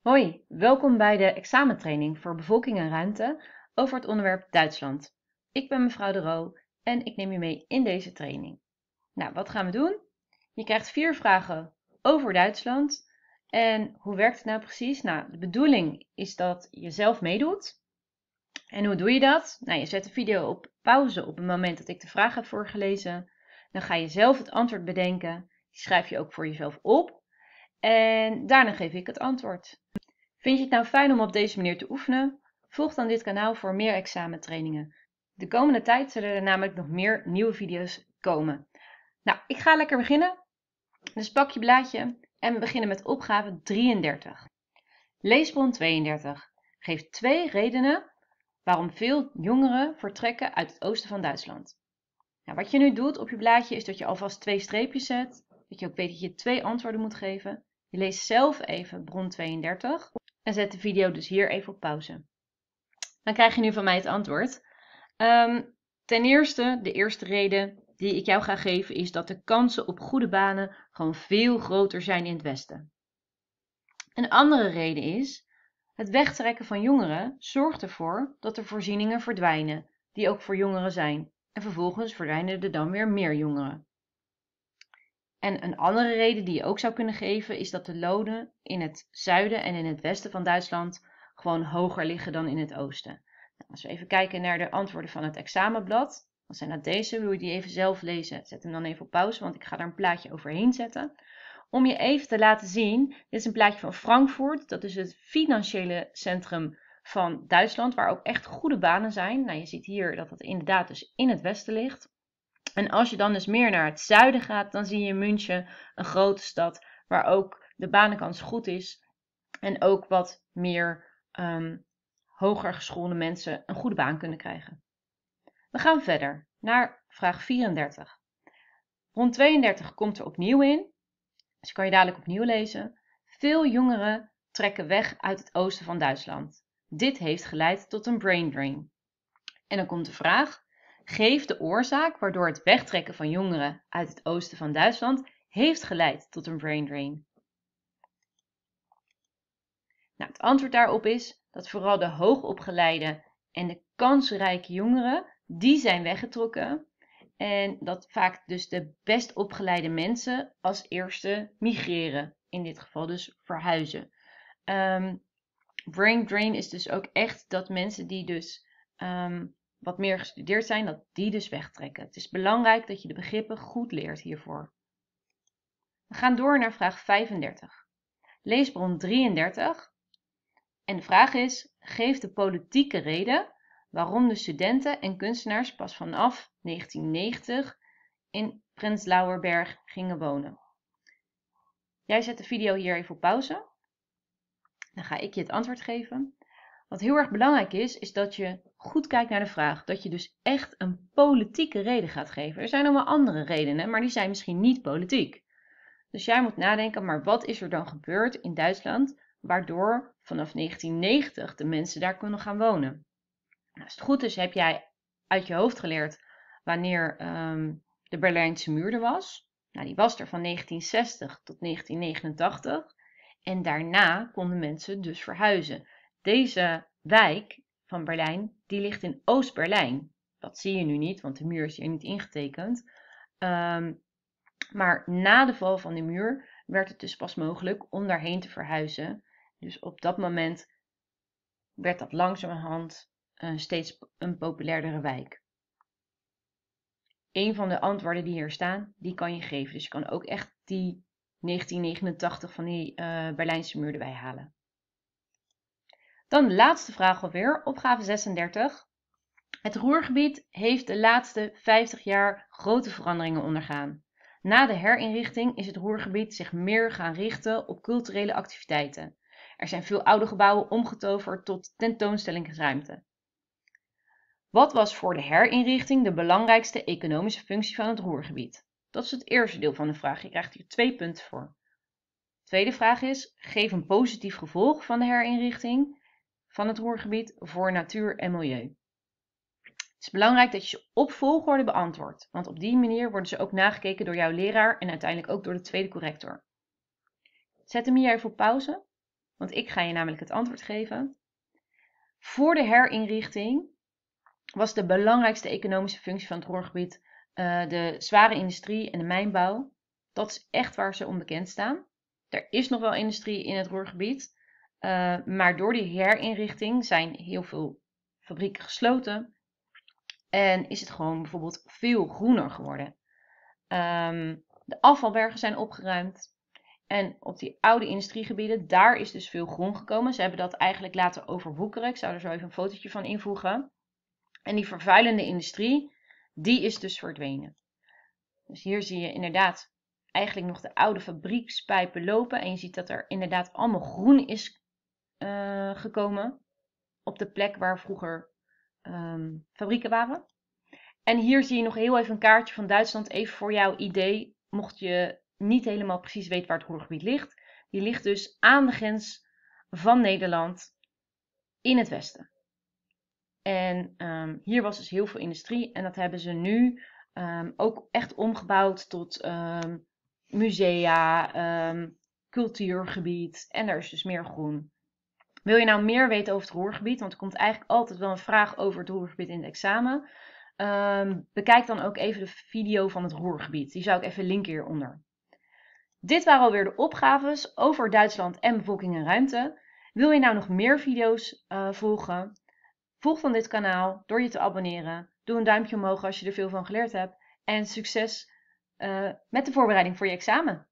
Hoi, welkom bij de examentraining voor bevolking en ruimte over het onderwerp Duitsland. Ik ben mevrouw De Roo en ik neem je mee in deze training. Nou, wat gaan we doen? Je krijgt vier vragen over Duitsland. En hoe werkt het nou precies? Nou, de bedoeling is dat je zelf meedoet. En hoe doe je dat? Nou, je zet de video op pauze op het moment dat ik de vraag heb voorgelezen. Dan ga je zelf het antwoord bedenken. Die schrijf je ook voor jezelf op en daarna geef ik het antwoord. Vind je het nou fijn om op deze manier te oefenen? Volg dan dit kanaal voor meer examentrainingen. De komende tijd zullen er namelijk nog meer nieuwe video's komen. Nou, ik ga lekker beginnen. Dus pak je blaadje en we beginnen met opgave 33. Leesbron 32 geeft twee redenen waarom veel jongeren vertrekken uit het oosten van Duitsland. Nou, wat je nu doet op je blaadje is dat je alvast twee streepjes zet, dat je ook weet dat je twee antwoorden moet geven je leest zelf even bron 32 en zet de video dus hier even op pauze. Dan krijg je nu van mij het antwoord. Ehm, ten eerste, de eerste reden die ik jou ga geven is dat de kansen op goede banen gewoon veel groter zijn in het Westen. Een andere reden is, het wegtrekken van jongeren zorgt ervoor dat de voorzieningen verdwijnen, die ook voor jongeren zijn. En vervolgens verdwijnen er dan weer meer jongeren. En een andere reden die je ook zou kunnen geven is dat de lonen in het zuiden en in het westen van Duitsland gewoon hoger liggen dan in het oosten. Nou, als we even kijken naar de antwoorden van het examenblad, dan zijn dat deze. Wil je die even zelf lezen? Zet hem dan even op pauze, want ik ga daar een plaatje overheen zetten. Om je even te laten zien, dit is een plaatje van Frankfurt. Dat is het financiële centrum van Duitsland, waar ook echt goede banen zijn. Nou, je ziet hier dat het inderdaad dus in het westen ligt. En als je dan dus meer naar het zuiden gaat, dan zie je München, een grote stad waar ook de banenkans goed is. En ook wat meer um, hoger geschoolde mensen een goede baan kunnen krijgen. We gaan verder naar vraag 34. Rond 32 komt er opnieuw in, dus kan je dadelijk opnieuw lezen. Veel jongeren trekken weg uit het oosten van Duitsland. Dit heeft geleid tot een brain drain. En dan komt de vraag: geeft de oorzaak waardoor het wegtrekken van jongeren uit het oosten van Duitsland heeft geleid tot een brain drain? Nou, het antwoord daarop is dat vooral de hoogopgeleide en de kansrijke jongeren, die zijn weggetrokken. En dat vaak dus de best opgeleide mensen als eerste migreren. In dit geval dus verhuizen. Um, brain drain is dus ook echt dat mensen die dus ehm, wat meer gestudeerd zijn, dat die dus wegtrekken. Het is belangrijk dat je de begrippen goed leert hiervoor. We gaan door naar vraag 35. Lees bron 33. En de vraag is, geef de politieke reden waarom de studenten en kunstenaars pas vanaf 1990 in Prenzlauerberg gingen wonen. Jij zet de video hier even op pauze. Dan ga ik je het antwoord geven. Wat heel erg belangrijk is, is dat je goed kijkt naar de vraag. Dat je dus echt een politieke reden gaat geven. Er zijn allemaal andere redenen, maar die zijn misschien niet politiek. Dus jij moet nadenken, maar wat is er dan gebeurd in Duitsland waardoor vanaf 1990 de mensen daar kunnen gaan wonen? Nou, als het goed is, heb jij uit je hoofd geleerd wanneer ehm, de Berlijnse muur er was. Nou, die was er van 1960 tot 1989. En daarna konden mensen dus verhuizen. Deze wijk van Berlijn, die ligt in Oost-Berlijn. Dat zie je nu niet, want de muur is hier niet ingetekend. Ehm, maar na de val van de muur werd het dus pas mogelijk om daarheen te verhuizen. Dus op dat moment werd dat langzamerhand een eh, steeds een populairdere wijk. Een van de antwoorden die hier staan, die kan je geven. Dus je kan ook echt die 1989 van die eh, Berlijnse muur erbij halen. Dan de laatste vraag alweer, opgave 36. Het Roergebied heeft de laatste 50 jaar grote veranderingen ondergaan. Na de herinrichting is het Roergebied zich meer gaan richten op culturele activiteiten. Er zijn veel oude gebouwen omgetoverd tot tentoonstellingsruimte. Wat was voor de herinrichting de belangrijkste economische functie van het Roergebied? Dat is het eerste deel van de vraag. Je krijgt hier twee punten voor. tweede vraag is: geef een positief gevolg van de herinrichting van het roergebied voor natuur en milieu. Het is belangrijk dat je ze op volgorde beantwoordt, want op die manier worden ze ook nagekeken door jouw leraar en uiteindelijk ook door de tweede corrector. Zet hem hier even op pauze, want ik ga je namelijk het antwoord geven. Voor de herinrichting was de belangrijkste economische functie van het roergebied eh, de zware industrie en de mijnbouw. Dat is echt waar ze onbekend staan. Er is nog wel industrie in het roergebied. Eh, maar door die herinrichting zijn heel veel fabrieken gesloten. En is het gewoon bijvoorbeeld veel groener geworden. Ehm, de afvalbergen zijn opgeruimd. En op die oude industriegebieden, daar is dus veel groen gekomen. Ze hebben dat eigenlijk laten overwoekeren. Ik zou er zo even een fotootje van invoegen. En die vervuilende industrie, die is dus verdwenen. Dus hier zie je inderdaad eigenlijk nog de oude fabriekspijpen lopen. En je ziet dat er inderdaad allemaal groen is eh, gekomen. Op de plek waar vroeger ehm, fabrieken waren. En hier zie je nog heel even een kaartje van Duitsland, even voor jouw idee, mocht je niet helemaal precies weten waar het Ruhrgebied ligt. Die ligt dus aan de grens van Nederland in het westen. En ehm, hier was dus heel veel industrie en dat hebben ze nu ehm, ook echt omgebouwd tot musea, cultuurgebied en er is dus meer groen. Wil je nou meer weten over het roergebied? Want er komt eigenlijk altijd wel een vraag over het roergebied in het examen. Ehm, bekijk dan ook even de video van het roergebied. Die zou ik even linken hieronder. Dit waren alweer de opgaves over Duitsland en bevolking en ruimte. Wil je nou nog meer video's eh, volgen? Volg dan dit kanaal door je te abonneren. Doe een duimpje omhoog als je er veel van geleerd hebt. En succes eh, met de voorbereiding voor je examen.